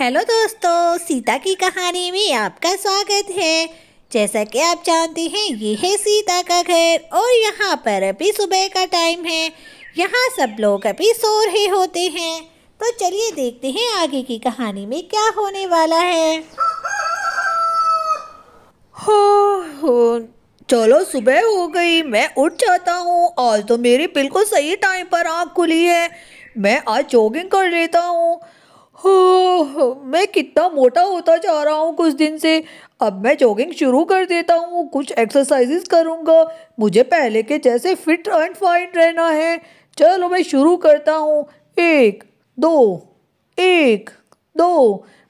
hello दोस्तों सीता की कहानी में आपका स्वागत है जैसा कि आप जानते हैं ये है सीता का घर और यहाँ पर अभी सुबह का टाइम है यहाँ सब लोग अभी सो रहे होते हैं तो चलिए देखते हैं आगे की कहानी में क्या होने वाला है हो हो चलो सुबह हो गई मैं उठ जाता हूँ आज तो मेरी बिल्कुल सही टाइम पर आँख खुली है मैं आज जॉगिंग कर लेता हूँ हो हम्म, मैं कितना मोटा होता जा रहा हूँ कुछ दिन से अब मैं जॉगिंग शुरू कर देता हूँ कुछ एक्सरसाइजेस करूँगा मुझे पहले के जैसे फिट एंड फाइन रहना है चलो मैं शुरू करता हूँ एक दो एक दो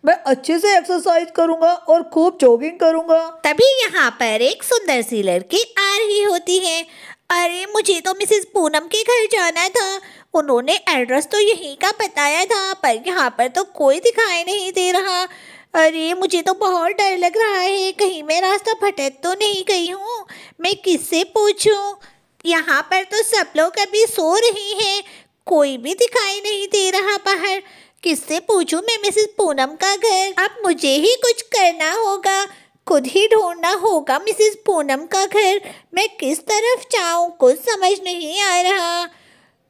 मैं अच्छे से एक्सरसाइज करूंगा और खूब जॉगिंग करूंगा तभी यहाँ पर एक सुंदर सी लड़की आ रही होती है अरे मुझे तो मिसेस पूनम के घर जाना था उन्होंने एड्रेस तो यहीं का बताया था पर यहाँ पर तो कोई दिखाई नहीं दे रहा अरे मुझे तो बहुत डर लग रहा है कहीं मैं रास्ता भटक तो नहीं गई हूँ मैं किससे पूछूँ यहाँ पर तो सब लोग अभी सो रहे हैं कोई भी दिखाई नहीं दे रहा बाहर किससे पूछूं मैं मिसेस पूनम का घर अब मुझे ही कुछ करना होगा खुद ही ढूंढना होगा मिसेस पूनम का घर मैं किस तरफ जाऊँ कुछ समझ नहीं आ रहा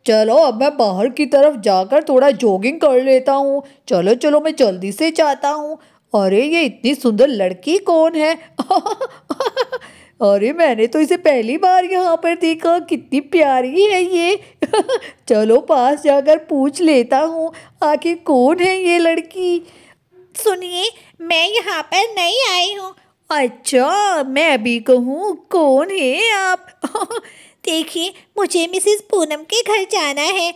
चलो अब मैं बाहर की तरफ जाकर थोड़ा जॉगिंग कर लेता हूँ चलो चलो मैं जल्दी से जाता हूँ अरे ये इतनी सुंदर लड़की कौन है अरे मैंने तो इसे पहली बार यहाँ पर देखा कितनी प्यारी है ये चलो पास जाकर पूछ लेता हूँ आखिर कौन है ये लड़की सुनिए मैं यहाँ पर नहीं आई हूँ अच्छा मैं भी कहूँ कौन है आप देखिए मुझे मिसेस पूनम के घर जाना है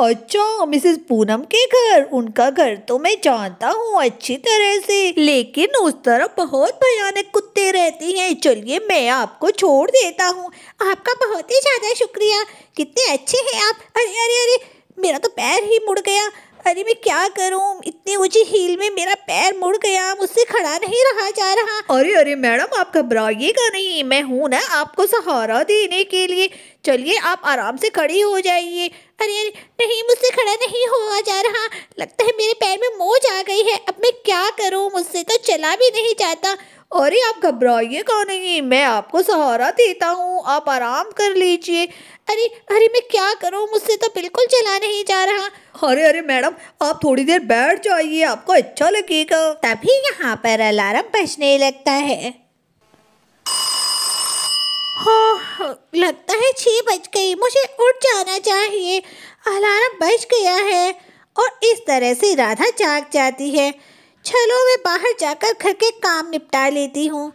अच्छा मिसेस पूनम के घर उनका घर तो मैं जानता हूँ अच्छी तरह से लेकिन उस तरफ बहुत भयानक कुत्ते रहते हैं चलिए मैं आपको छोड़ देता हूँ आपका बहुत ही ज़्यादा शुक्रिया कितने अच्छे हैं आप अरे अरे अरे मेरा तो पैर ही मुड़ गया अरे मैं क्या करूं इतने ऊंची हील में मेरा पैर मुड़ गया मुझसे खड़ा नहीं रहा जा रहा अरे अरे मैडम आप घबराइएगा नहीं मैं हूं ना आपको सहारा देने के लिए चलिए आप आराम से खड़ी हो जाइए अरे अरे नहीं मुझसे खड़ा नहीं हुआ जा रहा लगता है मेरे पैर में मोच आ गई है अब मैं क्या करूँ मुझसे तो चला भी नहीं जाता अरे आप घबराइए कौन नहीं मैं आपको सहारा देता हूँ आप आराम कर लीजिए अरे अरे मैं क्या करूँ मुझसे तो बिल्कुल चला नहीं जा रहा अरे अरे मैडम आप थोड़ी देर बैठ जाइए आपको अच्छा लगेगा तभी यहाँ पर अलार्म बजने लगता है हाँ, हाँ, लगता है छः बज गई मुझे उठ जाना चाहिए अलार्म बज गया है और इस तरह से राधा जाग जाती है चलो मैं बाहर जाकर घर के काम निपटा लेती हूँ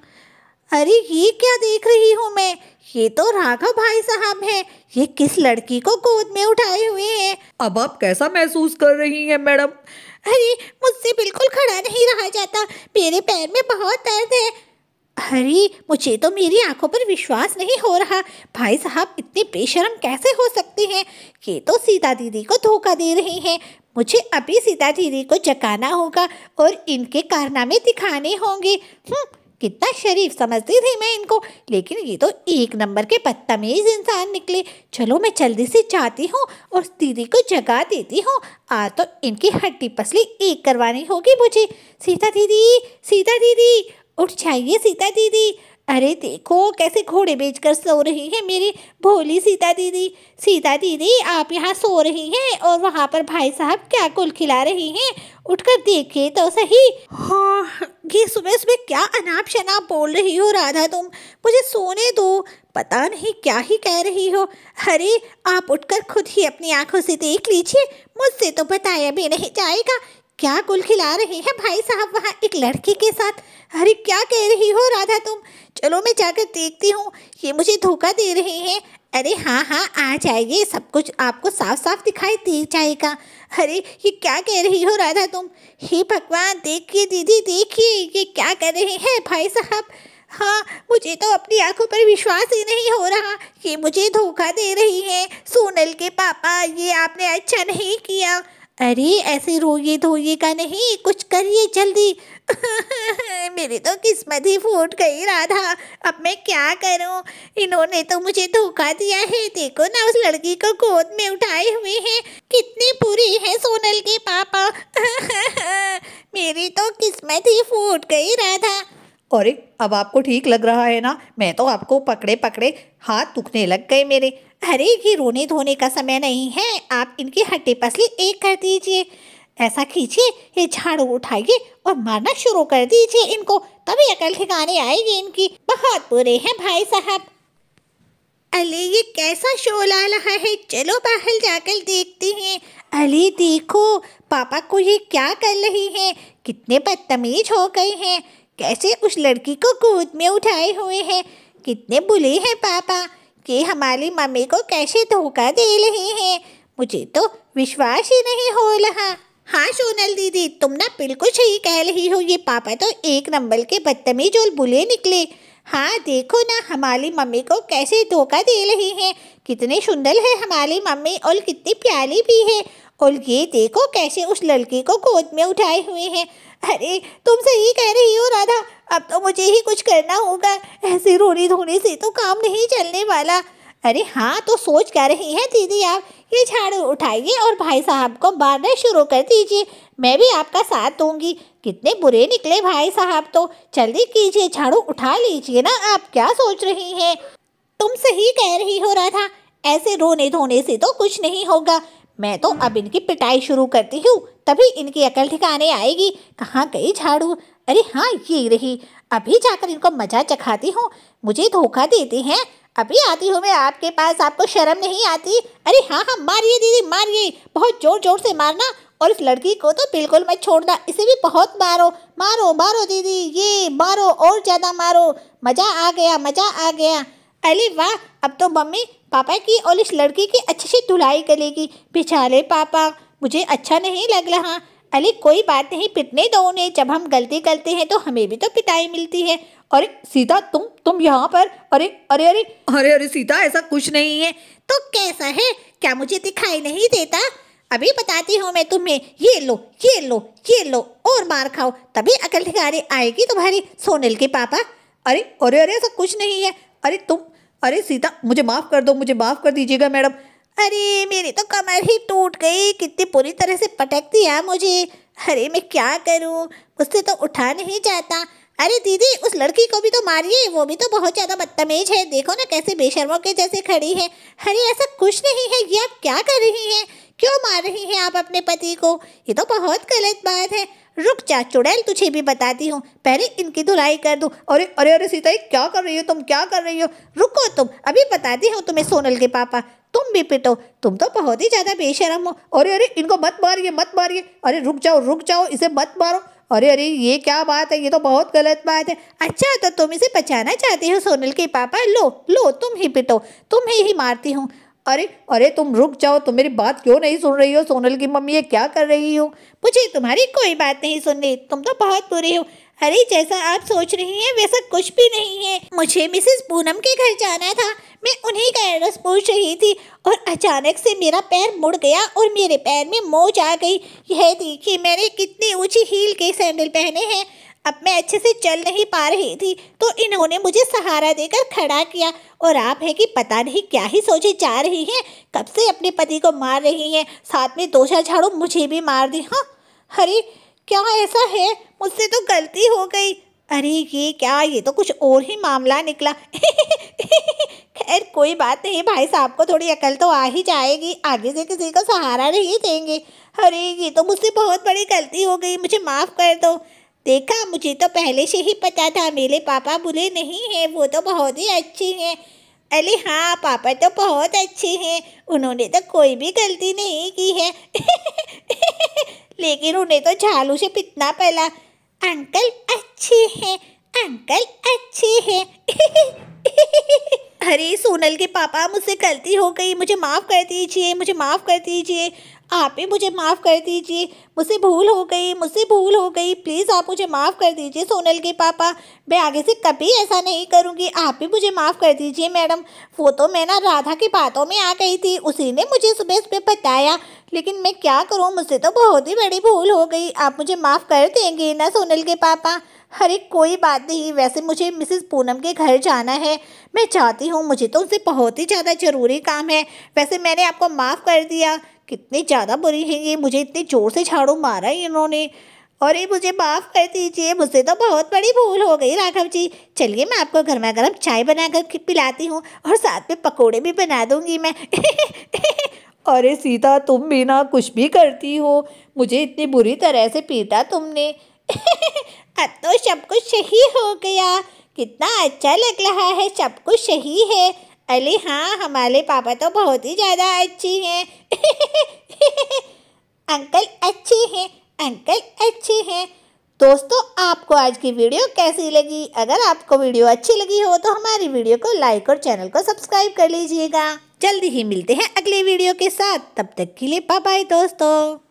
अरे ये क्या देख रही हूँ मैं ये तो राघव भाई साहब हैं ये किस लड़की को गोद में उठाए हुए हैं अब आप कैसा महसूस कर रही हैं मैडम अरे मुझसे बिल्कुल खड़ा नहीं रहा जाता मेरे पैर में बहुत दर्द है अरे मुझे तो मेरी आंखों पर विश्वास नहीं हो रहा भाई साहब इतने बेशरम कैसे हो सकते हैं ये तो सीता दीदी को धोखा दे रहे हैं मुझे अभी सीता दीदी को जगाना होगा और इनके कारनामे दिखाने होंगे हम्म, कितना शरीफ समझती थी मैं इनको लेकिन ये तो एक नंबर के बदतमीज इंसान निकले चलो मैं जल्दी से जाती हूँ और दीदी को जगा देती हूँ आज तो इनकी हड्डी पसली एक करवानी होगी मुझे सीता दीदी सीता दीदी उठ जाइए सीता दीदी अरे देखो कैसे घोड़े बेचकर सो रही है मेरी भोली सीता दीदी सीता दीदी आप यहाँ सो रही हैं और वहाँ पर भाई साहब क्या कुल खिला रही हैं उठकर देखिए तो सही हाँ ये सुबह सुबह क्या अनाप शनाप बोल रही हो राधा तुम मुझे सोने दो पता नहीं क्या ही कह रही हो अरे आप उठकर खुद ही अपनी आंखों से देख लीजिए मुझसे तो बताया भी नहीं जाएगा क्या कुल खिला रहे हैं भाई साहब वहाँ एक लड़की के साथ अरे क्या कह रही हो राधा तुम चलो मैं जाकर देखती हूँ ये मुझे धोखा दे रहे हैं अरे हाँ हाँ आ जाइए सब कुछ आपको साफ साफ दिखाई दे जाएगा अरे ये क्या कह रही हो राधा तुम हे भगवान देखिए दीदी देखिए ये क्या कर रहे हैं भाई साहब हाँ मुझे तो अपनी आंखों पर विश्वास ही नहीं हो रहा ये मुझे धोखा दे रही है सोनल के पापा ये आपने अच्छा नहीं किया अरे ऐसे रोइए का नहीं कुछ करिए जल्दी मेरी तो किस्मत ही फूट गई राधा अब मैं क्या करूं इन्होंने तो मुझे धोखा दिया है देखो ना उस लड़की को गोद में उठाए हुए हैं कितनी बुरी है सोनल के पापा मेरी तो किस्मत ही फूट गई राधा और अब आपको ठीक लग रहा है ना मैं तो आपको पकड़े पकड़े हाथ दुखने लग गए मेरे अरे ये रोने धोने का समय नहीं है आप इनकी हड्डी पसली एक कर दीजिए ऐसा कीजिए ये झाड़ू उठाइए और मारना शुरू कर दीजिए इनको तभी अकल ठिकाने आएगी इनकी बहुत बुरे हैं भाई साहब अले ये कैसा शोर आ रहा है चलो बाहर जाकर देखते हैं अले देखो पापा को ये क्या कर रही हैं कितने बदतमीज हो गए हैं कैसे उस लड़की को गोद में उठाए हुए हैं कितने बुले हैं पापा कि हमारी मम्मी को कैसे धोखा दे रहे हैं मुझे तो विश्वास ही नहीं हो रहा हाँ सोनल दीदी तुम ना बिल्कुल सही कह रही हो ये पापा तो एक नंबर के बदतमीज और बुले निकले हाँ देखो ना हमारी मम्मी को कैसे धोखा दे रहे हैं कितने सुंदर है हमारी मम्मी और कितनी प्यारी भी है और ये देखो कैसे उस लड़की को गोद में उठाए हुए हैं अरे तुम सही कह रही हो राधा अब तो मुझे ही कुछ करना होगा ऐसे रोनी धोने से तो काम नहीं चलने वाला अरे हाँ तो सोच कर रही हैं दीदी आप ये झाड़ू उठाइए और भाई साहब को मारना शुरू कर दीजिए मैं भी आपका साथ दूंगी कितने बुरे निकले भाई साहब तो जल्दी कीजिए झाड़ू उठा लीजिए ना आप क्या सोच रही हैं तुम सही कह रही हो रहा था ऐसे रोने धोने से तो कुछ नहीं होगा मैं तो अब इनकी पिटाई शुरू करती हूँ तभी इनकी अकल ठिकाने आएगी कहाँ गई झाड़ू अरे हाँ ये रही अभी जाकर इनको मजा चखाती हूँ मुझे धोखा देती हैं अभी आती हूँ मैं आपके पास आपको शर्म नहीं आती अरे हाँ हाँ मारिए दीदी मारिए बहुत जोर जोर से मारना और इस लड़की को तो बिल्कुल मत छोड़ना इसे भी बहुत मारो मारो मारो दीदी ये मारो और ज़्यादा मारो मज़ा आ गया मज़ा आ गया अरे वाह अब तो मम्मी पापा की और इस लड़की की अच्छे से धुलाई करेगी बेचारे पापा मुझे अच्छा नहीं लग रहा अरे कोई बात नहीं पिटने दो उन्हें जब हम गलती करते हैं तो हमें भी तो पिटाई मिलती है अरे सीता तुम तुम यहाँ पर अरे अरे अरे अरे अरे सीता ऐसा कुछ नहीं है तो कैसा है क्या मुझे दिखाई नहीं देता अभी बताती हूँ मैं तुम्हें ये लो ये लो ये लो और मार खाओ तभी अकल ठिकाने आएगी तुम्हारी सोनल के पापा अरे अरे अरे ऐसा कुछ नहीं है अरे तुम अरे सीता मुझे माफ़ कर दो मुझे माफ़ कर दीजिएगा मैडम अरे मेरी तो कमर ही टूट गई कितनी पूरी तरह से पटकती है मुझे अरे मैं क्या करूँ उससे तो उठा नहीं जाता अरे दीदी उस लड़की को भी तो मारिए वो भी तो बहुत ज़्यादा बदतमीज है देखो ना कैसे बेशर्मों के जैसे खड़ी है अरे ऐसा कुछ नहीं है ये आप क्या कर रही हैं क्यों मार रही हैं आप अपने पति को ये तो बहुत गलत बात है रुक जा चुड़ैल तुझे भी बताती हूँ पहले इनकी धुलाई कर दूँ अरे अरे अरे सीता क्या कर रही हो तुम क्या कर रही हो रुको तुम अभी बताती हूँ तुम्हें सोनल के पापा तुम भी पिटो तुम तो बहुत ही ज़्यादा बेशरम हो अरे अरे इनको मत मारिए मत मारिए अरे रुक जाओ रुक जाओ इसे मत मारो अरे अरे ये क्या बात है ये तो बहुत गलत बात है अच्छा तो तुम इसे बचाना चाहती हो सोनल के पापा लो लो तुम ही पिटो तुम ही, ही मारती हूँ अरे अरे तुम रुक जाओ तुम मेरी बात क्यों नहीं सुन रही हो सोनल की मम्मी ये क्या कर रही हो मुझे तुम्हारी कोई बात नहीं सुननी तुम तो बहुत बुरे हो अरे जैसा आप सोच रही हैं वैसा कुछ भी नहीं है मुझे मिसेस पूनम के घर जाना था मैं उन्हीं पैरस पूछ रही थी और अचानक से मेरा पैर मुड़ गया और मेरे पैर में मोच आ गई यह देखिए मैंने कितनी ऊंची हील के सैंडल पहने हैं अब मैं अच्छे से चल नहीं पा रही थी तो इन्होंने मुझे सहारा देकर खड़ा किया और आप है कि पता नहीं क्या ही सोचे जा रही हैं कब से अपने पति को मार रही हैं साथ में दो चार झाड़ू मुझे भी मार दी हाँ अरे क्या ऐसा है मुझसे तो गलती हो गई अरे ये क्या ये तो कुछ और ही मामला निकला खैर कोई बात नहीं भाई साहब को थोड़ी अकल तो आ ही जाएगी आगे से किसी का सहारा नहीं देंगे अरे ये तो मुझसे बहुत बड़ी गलती हो गई मुझे माफ़ कर दो देखा मुझे तो पहले से ही पता था मेरे पापा बुरे नहीं हैं वो तो बहुत ही अच्छे हैं अरे हाँ पापा तो बहुत अच्छे हैं उन्होंने तो कोई भी गलती नहीं की है लेकिन उन्हें तो झालू से पिटना पड़ा अंकल अच्छे हैं अंकल अच्छे हैं अरे सोनल के पापा मुझसे गलती हो गई मुझे माफ़ कर दीजिए मुझे माफ़ कर दीजिए आप ही मुझे माफ़ कर दीजिए मुझसे भूल हो गई मुझसे भूल हो गई प्लीज़ आप मुझे माफ़ कर दीजिए सोनल के पापा मैं आगे से कभी ऐसा नहीं करूँगी आप ही मुझे माफ़ कर दीजिए मैडम वो तो मैं ना राधा की बातों में आ गई थी उसी ने मुझे सुबह सुबह बताया लेकिन मैं क्या करूँ मुझसे तो बहुत ही बड़ी भूल हो गई आप मुझे माफ़ कर देंगे ना सोनल के पापा अरे कोई बात नहीं वैसे मुझे मिसेस पूनम के घर जाना है मैं चाहती हूँ मुझे तो उनसे बहुत ही ज़्यादा ज़रूरी काम है वैसे मैंने आपको माफ़ कर दिया कितनी ज़्यादा बुरी है ये मुझे इतने ज़ोर से झाड़ू मारा इन्होंने और ये मुझे माफ़ कर दीजिए मुझसे तो बहुत बड़ी भूल हो गई राघव जी चलिए मैं आपको गर्मा गर्म चाय बना कर पिलाती हूँ और साथ में पकौड़े भी बना दूँगी मैं अरे सीता तुम भी ना कुछ भी करती हो मुझे इतनी बुरी तरह से पीटा तुमने अब तो सब कुछ सही हो गया कितना अच्छा लग रहा है सब कुछ सही है अरे हाँ हमारे पापा तो बहुत ही ज़्यादा अच्छी हैं अंकल अच्छे हैं अंकल अच्छे हैं दोस्तों आपको आज की वीडियो कैसी लगी अगर आपको वीडियो अच्छी लगी हो तो हमारी वीडियो को लाइक और चैनल को सब्सक्राइब कर लीजिएगा जल्दी ही मिलते हैं अगले वीडियो के साथ तब तक के लिए बाय बाय दोस्तों